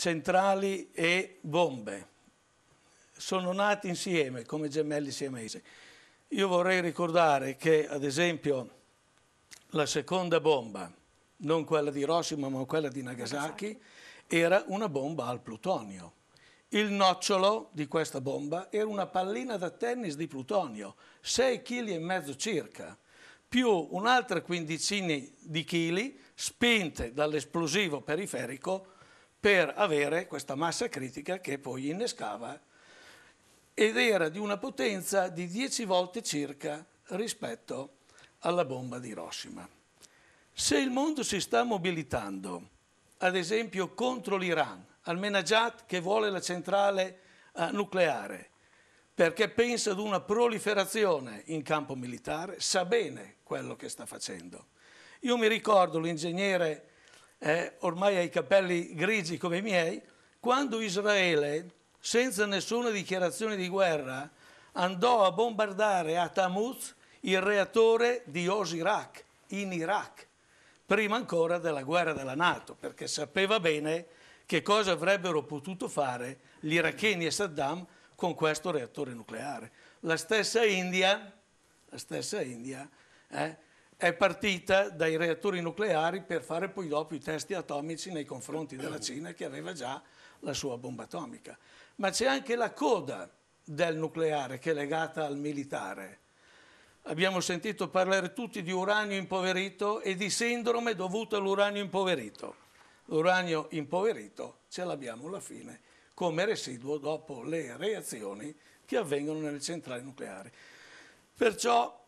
centrali e bombe. Sono nati insieme come gemelli siamesi. Io vorrei ricordare che, ad esempio, la seconda bomba, non quella di Hiroshima ma quella di Nagasaki, Nagasaki, era una bomba al plutonio. Il nocciolo di questa bomba era una pallina da tennis di plutonio, 6 kg e mezzo circa, più un'altra quindicina di chili spinte dall'esplosivo periferico per avere questa massa critica che poi innescava ed era di una potenza di 10 volte circa rispetto alla bomba di Hiroshima. Se il mondo si sta mobilitando, ad esempio contro l'Iran, Ahmadinejad che vuole la centrale eh, nucleare, perché pensa ad una proliferazione in campo militare, sa bene quello che sta facendo. Io mi ricordo l'ingegnere eh, ormai ha i capelli grigi come i miei, quando Israele, senza nessuna dichiarazione di guerra, andò a bombardare a Tamuz il reattore di Osirak in Iraq, prima ancora della guerra della Nato, perché sapeva bene che cosa avrebbero potuto fare gli iracheni e Saddam con questo reattore nucleare. La stessa India, la stessa India eh, è partita dai reattori nucleari per fare poi dopo i test atomici nei confronti della Cina che aveva già la sua bomba atomica. Ma c'è anche la coda del nucleare che è legata al militare. Abbiamo sentito parlare tutti di uranio impoverito e di sindrome dovuta all'uranio impoverito. L'uranio impoverito ce l'abbiamo alla fine come residuo dopo le reazioni che avvengono nelle centrali nucleari. Perciò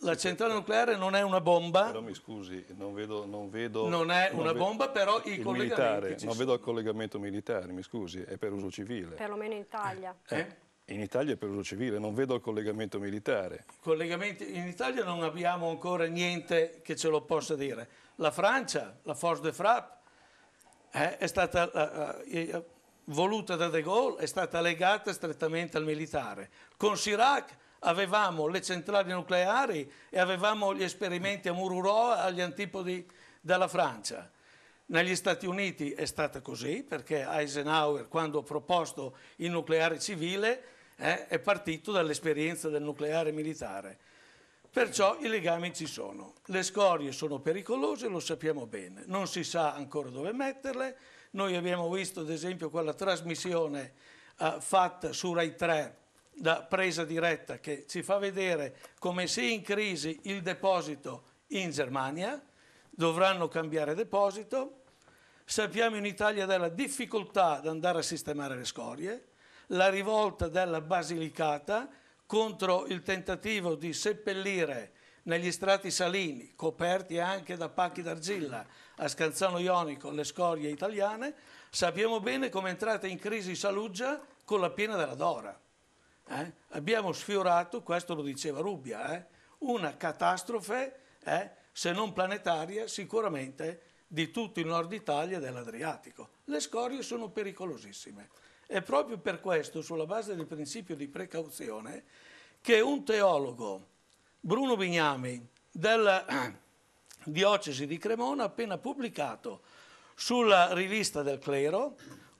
la centrale nucleare non è una bomba. Però mi scusi, non vedo... Non, vedo, non è una vedo, bomba, però i collegamenti... Militare, non vedo il collegamento militare, mi scusi, è per uso civile. Per lo meno in Italia. Eh? eh? In Italia è per uso civile, non vedo il collegamento militare. Collegamenti, in Italia non abbiamo ancora niente che ce lo possa dire. La Francia, la Force de Frappe, eh, è stata eh, voluta da De Gaulle, è stata legata strettamente al militare. Con Chirac avevamo le centrali nucleari e avevamo gli esperimenti a Mururoa agli antipodi della Francia. Negli Stati Uniti è stata così perché Eisenhower quando ha proposto il nucleare civile eh, è partito dall'esperienza del nucleare militare. Perciò i legami ci sono. Le scorie sono pericolose, lo sappiamo bene, non si sa ancora dove metterle. Noi abbiamo visto ad esempio quella trasmissione eh, fatta su Rai 3 da presa diretta che ci fa vedere come se in crisi il deposito in Germania, dovranno cambiare deposito, sappiamo in Italia della difficoltà ad andare a sistemare le scorie, la rivolta della Basilicata contro il tentativo di seppellire negli strati salini, coperti anche da pacchi d'argilla a Scanzano Ionico, le scorie italiane, sappiamo bene come è entrata in crisi Saluggia con la piena della Dora. Eh? Abbiamo sfiorato, questo lo diceva Rubbia, eh? una catastrofe, eh? se non planetaria, sicuramente di tutto il nord Italia e dell'Adriatico. Le scorie sono pericolosissime. È proprio per questo, sulla base del principio di precauzione, che un teologo, Bruno Bignami, della eh, diocesi di Cremona, ha appena pubblicato sulla rivista del clero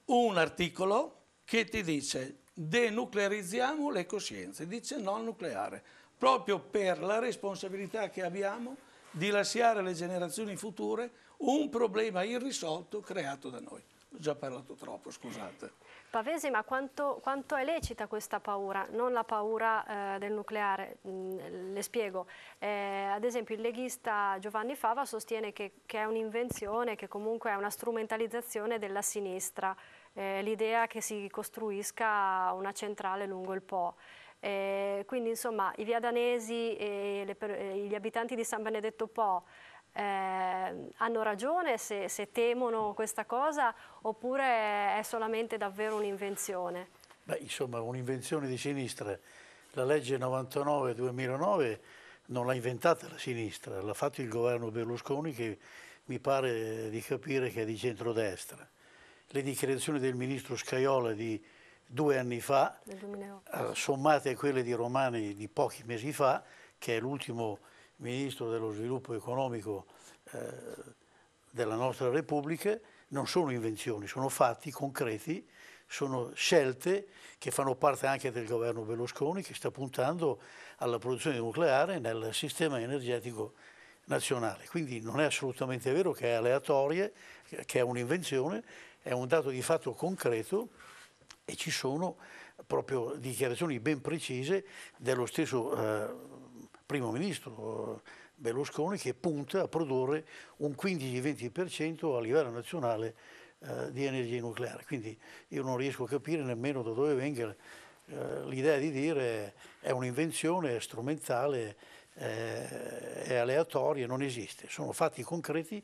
un articolo che ti dice denuclearizziamo le coscienze, dice no al nucleare, proprio per la responsabilità che abbiamo di lasciare alle generazioni future un problema irrisolto creato da noi. Ho già parlato troppo, scusate. Pavesi, ma quanto, quanto, è lecita questa paura? Non la paura eh, del nucleare, mm, le spiego. Eh, ad esempio il leghista Giovanni Fava sostiene che, che è un'invenzione, che comunque è una strumentalizzazione della sinistra eh, l'idea che si costruisca una centrale lungo il Po. Eh, quindi insomma i viadanesi e le, eh, gli abitanti di San Benedetto Po eh, hanno ragione se, se, temono questa cosa oppure è solamente davvero un'invenzione? Beh, insomma, un'invenzione di sinistra. La legge 99-2009 non l'ha inventata la sinistra, l'ha fatto il governo Berlusconi che mi pare di capire che è di centrodestra le dichiarazioni del ministro Scaiola di due anni fa, eh, sommate a quelle di Romani di pochi mesi fa, che è l'ultimo ministro dello sviluppo economico eh, della nostra Repubblica, non sono invenzioni, sono fatti concreti, sono scelte che fanno parte anche del governo Berlusconi che sta puntando alla produzione nucleare nel sistema energetico nazionale. Quindi non è assolutamente vero che è aleatoria, che è un'invenzione, è un dato di fatto concreto e ci sono proprio dichiarazioni ben precise dello stesso eh, primo ministro eh, Berlusconi che punta a produrre un 15-20% a livello nazionale eh, di energia nucleare. Quindi io non riesco a capire nemmeno da dove venga eh, l'idea di dire è un'invenzione, è strumentale, eh, è aleatoria, non esiste. Sono fatti concreti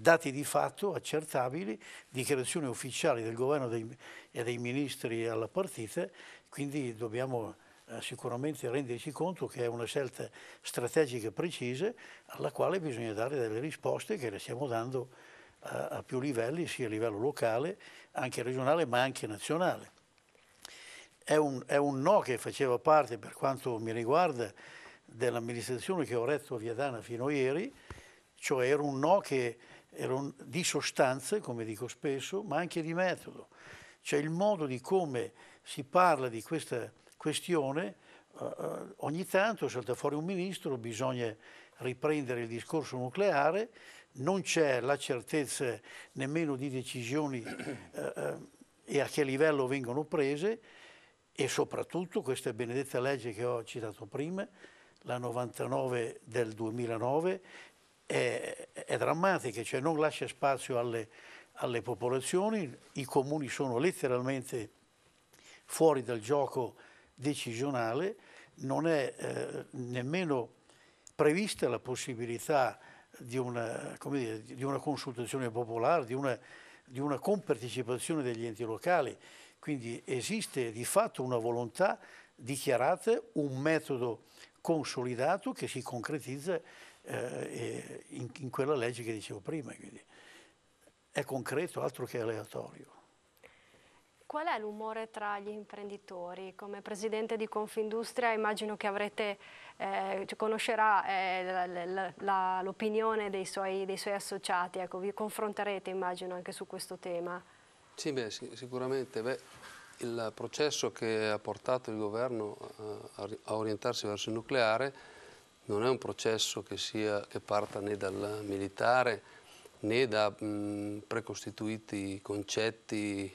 dati di fatto accertabili, dichiarazioni ufficiali del governo dei, e dei ministri alla partita, quindi dobbiamo eh, sicuramente renderci conto che è una scelta strategica precisa alla quale bisogna dare delle risposte che le stiamo dando a, eh, a più livelli, sia a livello locale, anche regionale, ma anche nazionale. È un, è un no che faceva parte, per quanto mi riguarda, dell'amministrazione che ho retto a Viadana fino a ieri, cioè era un no che erano di sostanze, come dico spesso, ma anche di metodo. Cioè il modo di come si parla di questa questione, eh, eh ogni tanto salta fuori un ministro, bisogna riprendere il discorso nucleare, non c'è la certezza nemmeno di decisioni eh, eh e a che livello vengono prese e soprattutto questa benedetta legge che ho citato prima, la 99 del 2009, è, è drammatica, cioè non lascia spazio alle, alle popolazioni, i comuni sono letteralmente fuori dal gioco decisionale, non è eh, nemmeno prevista la possibilità di una, dire, di una consultazione popolare, di una, di una, compartecipazione degli enti locali. Quindi esiste di fatto una volontà dichiarata, un metodo consolidato che si concretizza eh, in, in, quella legge che dicevo prima. Quindi è concreto, altro che aleatorio. Qual è l'umore tra gli imprenditori? Come presidente di Confindustria immagino che avrete, eh, conoscerà eh, l'opinione dei, dei suoi, associati, ecco, vi confronterete immagino anche su questo tema. Sì, beh, sì, sicuramente. Beh, il processo che ha portato il governo eh, a orientarsi verso il nucleare non è un processo che, sia, che parta né dal militare né da mh, precostituiti concetti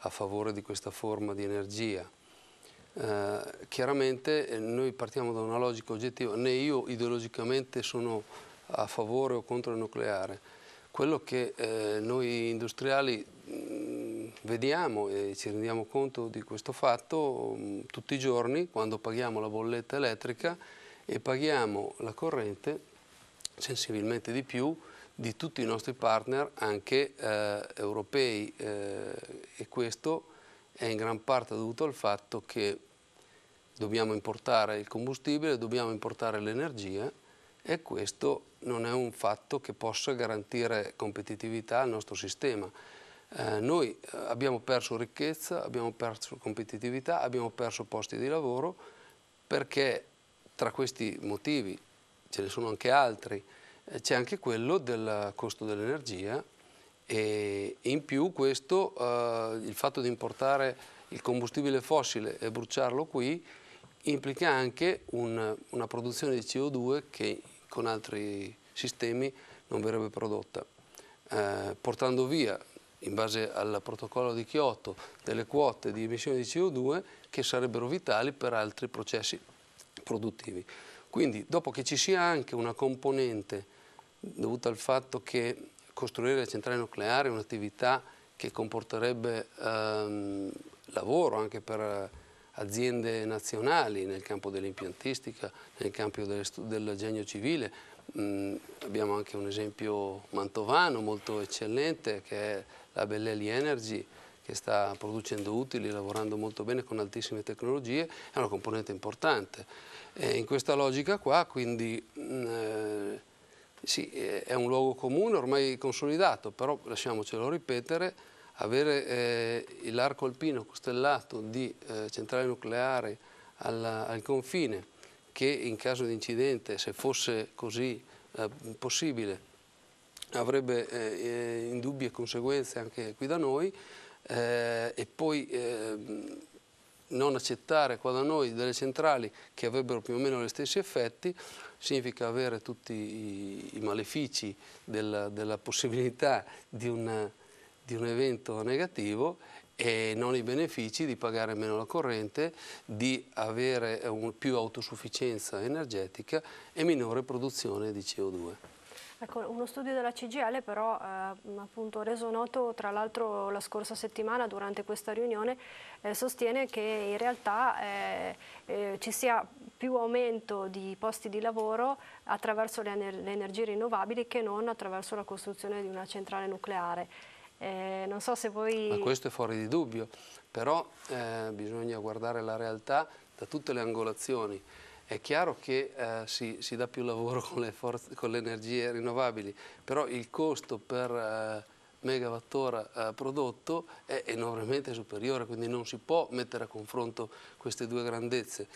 a favore di questa forma di energia. Eh, chiaramente eh, noi partiamo da una logica oggettiva, né io ideologicamente sono a favore o contro il nucleare. Quello che eh, noi industriali mh, vediamo e ci rendiamo conto di questo fatto mh, tutti i giorni quando paghiamo la bolletta elettrica e paghiamo la corrente sensibilmente di più di tutti i nostri partner, anche eh, europei, eh, e questo è in gran parte dovuto al fatto che dobbiamo importare il combustibile, dobbiamo importare l'energia e questo non è un fatto che possa garantire competitività al nostro sistema. Eh, noi eh, abbiamo perso ricchezza, abbiamo perso competitività, abbiamo perso posti di lavoro perché tra questi motivi ce ne sono anche altri, eh, c'è anche quello del costo dell'energia e in più questo, eh, il fatto di importare il combustibile fossile e bruciarlo qui implica anche un, una produzione di CO2 che con altri sistemi non verrebbe prodotta. Eh, portando via, in base al protocollo di Kyoto, delle quote di emissione di CO2 che sarebbero vitali per altri processi produttivi. Quindi dopo che ci sia anche una componente dovuta al fatto che costruire la centrale nucleare è un'attività che comporterebbe ehm, lavoro anche per aziende nazionali nel campo dell'impiantistica, nel campo del, genio civile. Mm, abbiamo anche un esempio mantovano molto eccellente che è la Bellelli Energy, che sta producendo utili, lavorando molto bene con altissime tecnologie, è una componente importante. E eh, in questa logica qua, quindi... Mm, eh, sì, è un luogo comune ormai consolidato, però lasciamocelo ripetere, avere eh, l'arco alpino costellato di eh, centrale nucleare alla, al confine, che in caso di incidente, se fosse così eh, possibile, avrebbe eh, eh indubbie conseguenze anche qui da noi, eh, e poi eh, non accettare qua da noi delle centrali che avrebbero più o meno gli stessi effetti significa avere tutti i, i malefici della, della possibilità di, una, di un evento negativo e non i benefici di pagare meno la corrente, di avere un, più autosufficienza energetica e minore produzione di CO2. Ecco, uno studio della CGL però ha eh, reso noto, tra l'altro la scorsa settimana durante questa riunione, eh, sostiene che in realtà eh, eh ci sia più aumento di posti di lavoro attraverso le, le energie rinnovabili che non attraverso la costruzione di una centrale nucleare. Eh, non so se poi... Ma questo è fuori di dubbio, però eh, bisogna guardare la realtà da tutte le angolazioni. È chiaro che eh, si, si, dà più lavoro con le, con le, energie rinnovabili, però il costo per eh, megawattora eh, prodotto è enormemente superiore, quindi non si può mettere a confronto queste due grandezze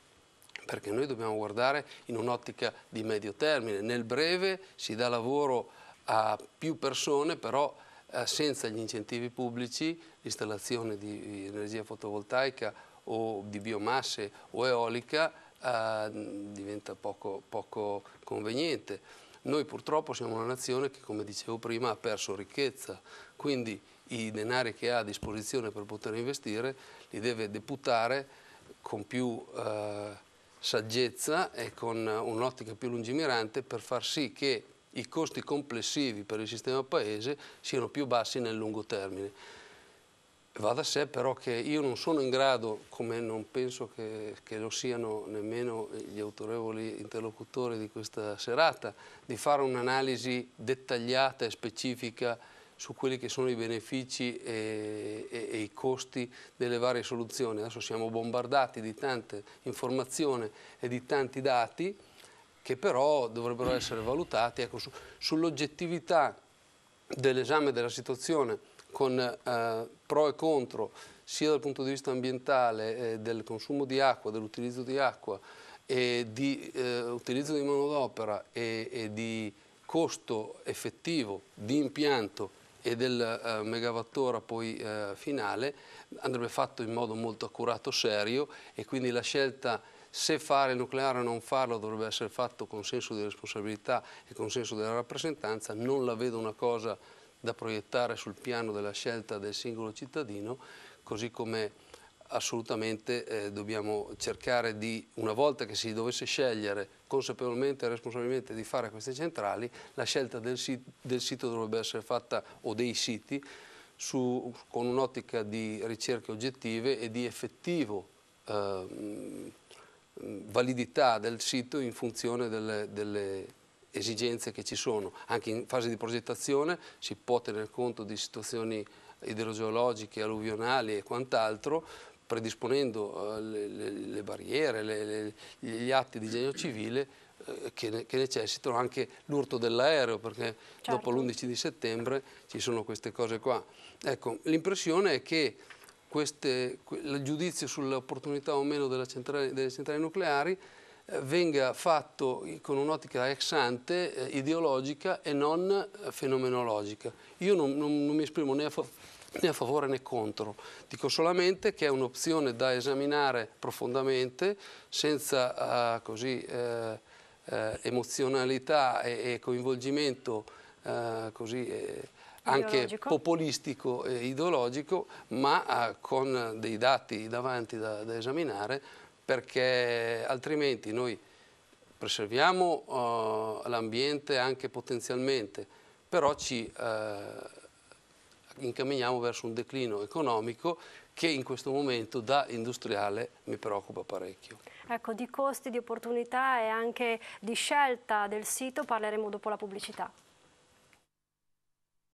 perché noi dobbiamo guardare in un'ottica di medio termine. Nel breve si dà lavoro a più persone, però eh, senza gli incentivi pubblici, l'installazione di energia fotovoltaica o di biomasse o eolica eh, diventa poco, poco conveniente. Noi purtroppo siamo una nazione che, come dicevo prima, ha perso ricchezza, quindi i denari che ha a disposizione per poter investire li deve deputare con più eh, saggezza e con un'ottica più lungimirante per far sì che i costi complessivi per il sistema paese siano più bassi nel lungo termine. Va da sé però che io non sono in grado, come non penso che, che, lo siano nemmeno gli autorevoli interlocutori di questa serata, di fare un'analisi dettagliata e specifica su quelli che sono i benefici e, e, e, i costi delle varie soluzioni. Adesso siamo bombardati di tante informazioni e di tanti dati che però dovrebbero essere valutati ecco, su, sull'oggettività dell'esame della situazione con eh, pro e contro sia dal punto di vista ambientale, eh, del consumo di acqua, dell'utilizzo di acqua, e di eh, utilizzo di manodopera e, e, di costo effettivo di impianto e del eh, megawattora poi eh, finale andrebbe fatto in modo molto accurato, serio e quindi la scelta se fare il nucleare o non farlo dovrebbe essere fatto con senso di responsabilità e con senso della rappresentanza, non la vedo una cosa da proiettare sul piano della scelta del singolo cittadino, così come assolutamente eh, dobbiamo cercare di, una volta che si dovesse scegliere consapevolmente e responsabilmente di fare queste centrali, la scelta del, sit del sito dovrebbe essere fatta, o dei siti, su, con un'ottica di ricerche oggettive e di effettivo eh, validità del sito in funzione delle, delle esigenze che ci sono. Anche in fase di progettazione si può tener conto di situazioni idrogeologiche, alluvionali e quant'altro, predisponendo eh, le, le, le, barriere, le, gli atti di genio civile eh, che, che, necessitano anche l'urto dell'aereo, perché certo. dopo l'11 di settembre ci sono queste cose qua. Ecco, l'impressione è che queste, il giudizio sull'opportunità o meno centrale, delle centrali nucleari venga fatto con un'ottica ex ante, eh, ideologica e non eh, fenomenologica. Io non, non, non mi esprimo né a, né a, favore né contro, dico solamente che è un'opzione da esaminare profondamente, senza ah, eh, così, eh, emozionalità e, e coinvolgimento ah, così, eh, anche ideologico. populistico e ideologico, ma ah, con dei dati davanti da, da esaminare perché altrimenti noi preserviamo uh, l'ambiente anche potenzialmente, però ci uh, incamminiamo verso un declino economico che in questo momento da industriale mi preoccupa parecchio. Ecco, di costi, di opportunità e anche di scelta del sito parleremo dopo la pubblicità.